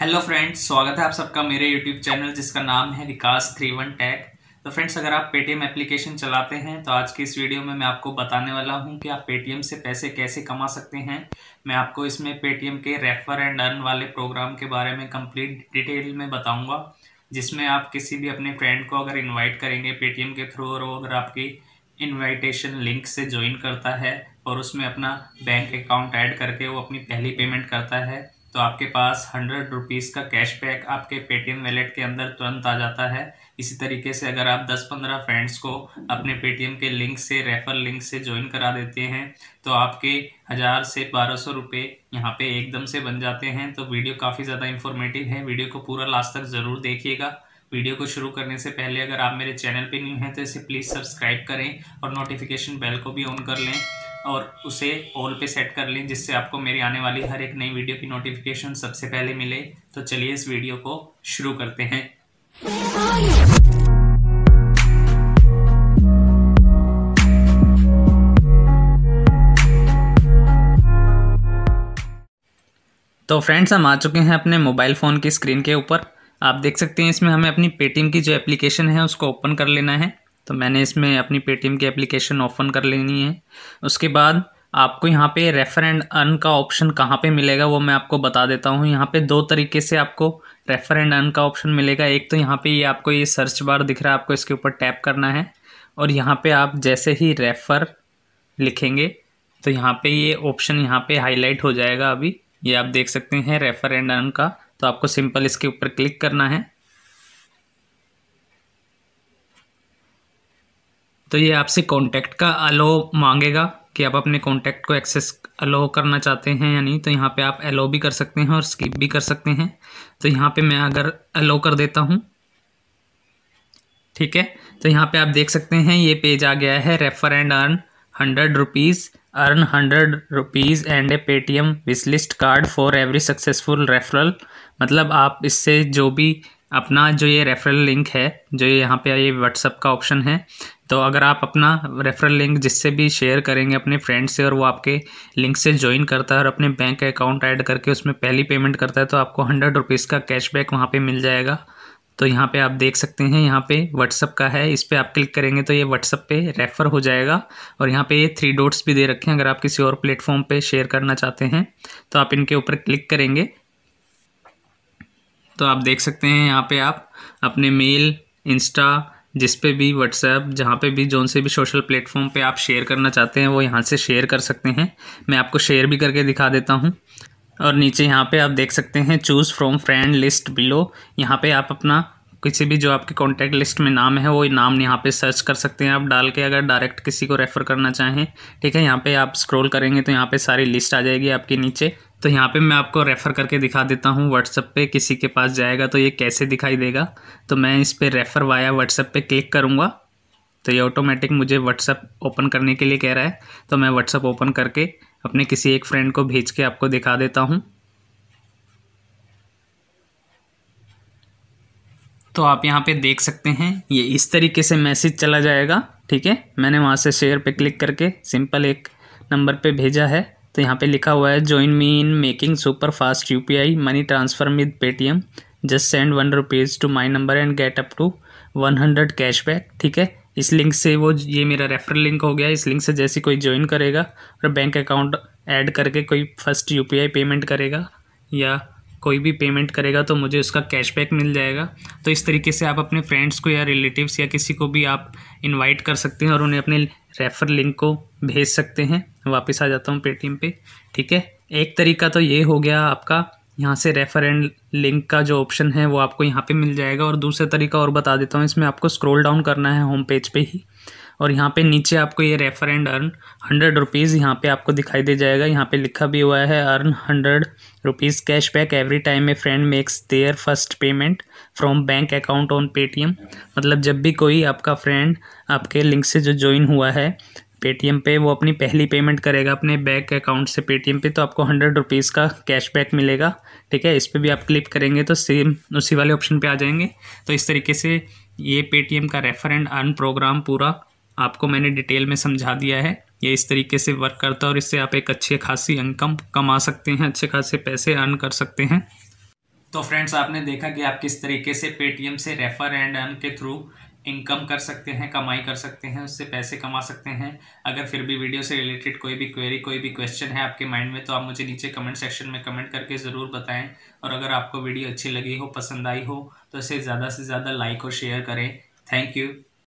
hello friends स्वागत है आप सबका मेरे यूट्यूब चैनल जिसका नाम है विकास थ्री वन टैक तो फ्रेंड्स अगर आप पेटीएम एप्लीकेशन चलाते हैं तो आज के इस वीडियो में मैं आपको बताने वाला हूं कि आप पेटीएम से पैसे कैसे कमा सकते हैं मैं आपको इसमें पेटीएम के रेफर एंड अर्न वाले प्रोग्राम के बारे में कम्प्लीट डिटेल में बताऊँगा जिसमें आप किसी भी अपने फ्रेंड को अगर इन्वाइट करेंगे पेटीएम के थ्रू और अगर आपकी इन्वाइटेशन लिंक से ज्वाइन करता है और उसमें अपना बैंक अकाउंट ऐड करके वो अपनी पहली पेमेंट करता है तो आपके पास हंड्रेड रुपीज़ का कैशबैक आपके पेटीएम वैलेट के अंदर तुरंत आ जाता है इसी तरीके से अगर आप 10-15 फ्रेंड्स को अपने पेटीएम के लिंक से रेफर लिंक से ज्वाइन करा देते हैं तो आपके हज़ार से बारह सौ रुपये यहाँ पर एकदम से बन जाते हैं तो वीडियो काफ़ी ज़्यादा इन्फॉर्मेटिव है वीडियो को पूरा लास्ट तक ज़रूर देखिएगा वीडियो को शुरू करने से पहले अगर आप मेरे चैनल पे न्यू हैं तो इसे प्लीज़ सब्सक्राइब करें और नोटिफिकेशन बेल को भी ऑन कर लें और उसे ऑल पे सेट कर लें जिससे आपको मेरी आने वाली हर एक नई वीडियो की नोटिफिकेशन सबसे पहले मिले तो चलिए इस वीडियो को शुरू करते हैं तो फ्रेंड्स हम आ चुके हैं अपने मोबाइल फ़ोन की स्क्रीन के ऊपर आप देख सकते हैं इसमें हमें अपनी पेटीएम की जो एप्लीकेशन है उसको ओपन कर लेना है तो मैंने इसमें अपनी पेटीएम की एप्लीकेशन ओपन कर लेनी है उसके बाद आपको यहाँ पे रेफर एंड अर्न का ऑप्शन कहाँ पे मिलेगा वो मैं आपको बता देता हूँ यहाँ पे दो तरीके से आपको रेफर एंड अर्न का ऑप्शन मिलेगा एक तो यहाँ पे ये यह आपको ये सर्च बार दिख रहा है आपको इसके ऊपर टैप करना है और यहाँ पे आप जैसे ही रेफ़र लिखेंगे तो यहाँ पे ये यह ऑप्शन यहाँ पे हाईलाइट हो जाएगा अभी ये आप देख सकते हैं रेफ़र एंड अर्न का तो आपको सिंपल इसके ऊपर क्लिक करना है तो ये आपसे कॉन्टैक्ट का अलो मांगेगा कि आप अपने कॉन्टैक्ट को एक्सेस अलो करना चाहते हैं या नहीं तो यहाँ पे आप एलो भी कर सकते हैं और स्किप भी कर सकते हैं तो यहाँ पे मैं अगर अलो कर देता हूँ ठीक है तो यहाँ पे आप देख सकते हैं ये पेज आ गया है refer and earn hundred rupees earn hundred rupees and a Paytm wish list card for every successful referral मतलब आप इससे जो भी अपना जो ये रेफरल लिंक है जो ये यहाँ पे ये व्हाट्सअप का ऑप्शन है तो अगर आप अपना रेफरल लिंक जिससे भी शेयर करेंगे अपने फ्रेंड से और वो आपके लिंक से ज्वाइन करता है और अपने बैंक अकाउंट ऐड करके उसमें पहली पेमेंट करता है तो आपको हंड्रेड रुपीज़ का कैशबैक वहाँ पर मिल जाएगा तो यहाँ पे आप देख सकते हैं यहाँ पे व्हाट्सअप का है इस पर आप क्लिक करेंगे तो ये व्हाट्सअप पे रेफ़र हो जाएगा और यहाँ पे ये थ्री डोट्स भी दे रखे हैं अगर आप किसी और प्लेटफॉर्म पे शेयर करना चाहते हैं तो आप इनके ऊपर क्लिक करेंगे तो आप देख सकते हैं यहाँ पे आप अपने मेल इंस्टा जिस पे भी व्हाट्सएप जहाँ पे भी जौन से भी सोशल प्लेटफॉर्म पे आप शेयर करना चाहते हैं वो यहाँ से शेयर कर सकते हैं मैं आपको शेयर भी करके दिखा देता हूँ और नीचे यहाँ पे आप देख सकते हैं choose from friend list below यहाँ पे आप अपना किसी भी जो आपके कॉन्टैक्ट लिस्ट में नाम है वो नाम यहाँ पे सर्च कर सकते हैं आप डाल के अगर डायरेक्ट किसी को रेफ़र करना चाहें ठीक है यहाँ पे आप स्क्रॉल करेंगे तो यहाँ पे सारी लिस्ट आ जाएगी आपके नीचे तो यहाँ पे मैं आपको रेफ़र करके दिखा देता हूँ व्हाट्सअप पे किसी के पास जाएगा तो ये कैसे दिखाई देगा तो मैं इस पर रेफ़र वाया व्हाट्सअप पर क्लिक करूँगा तो ये ऑटोमेटिक मुझे व्हाट्सअप ओपन करने के लिए कह रहा है तो मैं व्हाट्सअप ओपन करके अपने किसी एक फ्रेंड को भेज के आपको दिखा देता हूँ तो आप यहाँ पे देख सकते हैं ये इस तरीके से मैसेज चला जाएगा ठीक है मैंने वहाँ से शेयर पे क्लिक करके सिंपल एक नंबर पे भेजा है तो यहाँ पे लिखा हुआ है join me in making super fast you money transfer with Paytm just send one rupees to my number and get up to one hundred cash back ठीक है इस लिंक से वो ये मेरा रेफर लिंक हो गया इस लिंक से जैसे कोई ज्वाइन करेगा और बैंक अकाउंट ऐड करके कोई फर्स्ट यू पेमेंट करेगा या कोई भी पेमेंट करेगा तो मुझे उसका कैशबैक मिल जाएगा तो इस तरीके से आप अपने फ्रेंड्स को या रिलेटिव्स या किसी को भी आप इनवाइट कर सकते हैं और उन्हें अपने रेफ़र लिंक को भेज सकते हैं वापस आ जाता हूँ पेटीएम पे ठीक है एक तरीका तो ये हो गया आपका यहाँ से रेफर एंड लिंक का जो ऑप्शन है वो आपको यहाँ पर मिल जाएगा और दूसरा तरीका और बता देता हूँ इसमें आपको स्क्रोल डाउन करना है होम पेज पर ही और यहाँ पे नीचे आपको ये refer and earn hundred rupees यहाँ पे आपको दिखाई दे जाएगा यहाँ पे लिखा भी हुआ है earn hundred rupees cash back every time a friend makes their first payment from bank account on Paytm मतलब जब भी कोई आपका फ्रेंड आपके लिंक से जो ज्वाइन हुआ है पेटीएम पे वो अपनी पहली पेमेंट करेगा अपने बैंक अकाउंट से पेटीएम पे तो आपको हंड्रेड रुपीज़ का कैशबैक मिलेगा ठीक है इस पर भी आप क्लिक करेंगे तो सेम उसी वाले ऑप्शन पे आ जाएंगे तो इस तरीके से ये पेटीएम का रेफर एंड अर्न प्रोग्राम पूरा आपको मैंने डिटेल में समझा दिया है ये इस तरीके से वर्क करता है और इससे आप एक अच्छी खासी इनकम कमा सकते हैं अच्छे खासे पैसे अर्न कर सकते हैं तो फ्रेंड्स आपने देखा कि आप किस तरीके से पेटीएम से रेफर एंड अर्न के थ्रू इनकम कर सकते हैं कमाई कर सकते हैं उससे पैसे कमा सकते हैं अगर फिर भी वीडियो से रिलेटेड कोई भी क्वेरी कोई भी क्वेश्चन है आपके माइंड में तो आप मुझे नीचे कमेंट सेक्शन में कमेंट करके ज़रूर बताएं और अगर आपको वीडियो अच्छी लगी हो पसंद आई हो तो इसे ज़्यादा से ज़्यादा लाइक और शेयर करें थैंक यू